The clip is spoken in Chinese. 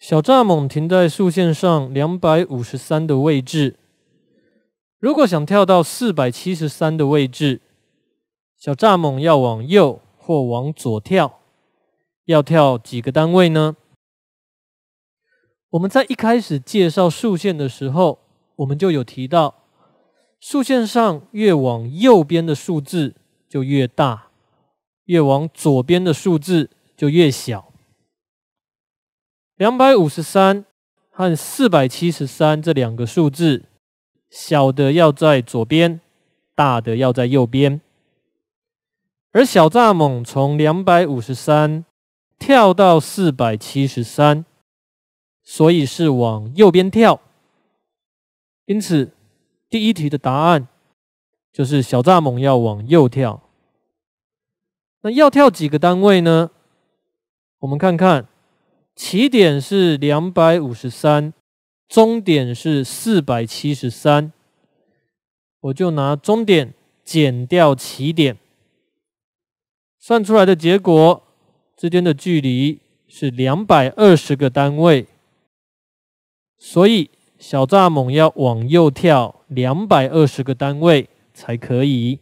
小蚱蜢停在竖线上两百五十三的位置。如果想跳到四百七十三的位置，小蚱蜢要往右或往左跳，要跳几个单位呢？我们在一开始介绍竖线的时候，我们就有提到，竖线上越往右边的数字就越大，越往左边的数字就越小。两百五十三和四百七十三这两个数字，小的要在左边，大的要在右边。而小蚱蜢从两百五十三跳到四百七十三，所以是往右边跳。因此，第一题的答案就是小蚱蜢要往右跳。那要跳几个单位呢？我们看看。起点是两百五十三，终点是四百七十三，我就拿终点减掉起点，算出来的结果之间的距离是两百二十个单位，所以小蚱蜢要往右跳两百二十个单位才可以。